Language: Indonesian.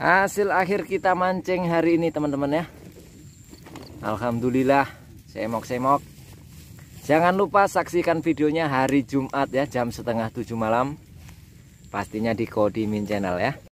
Hasil akhir kita mancing hari ini teman-teman ya. Alhamdulillah semok-semok. Jangan lupa saksikan videonya hari Jumat ya jam setengah tujuh malam. Pastinya di Kodimin Channel ya.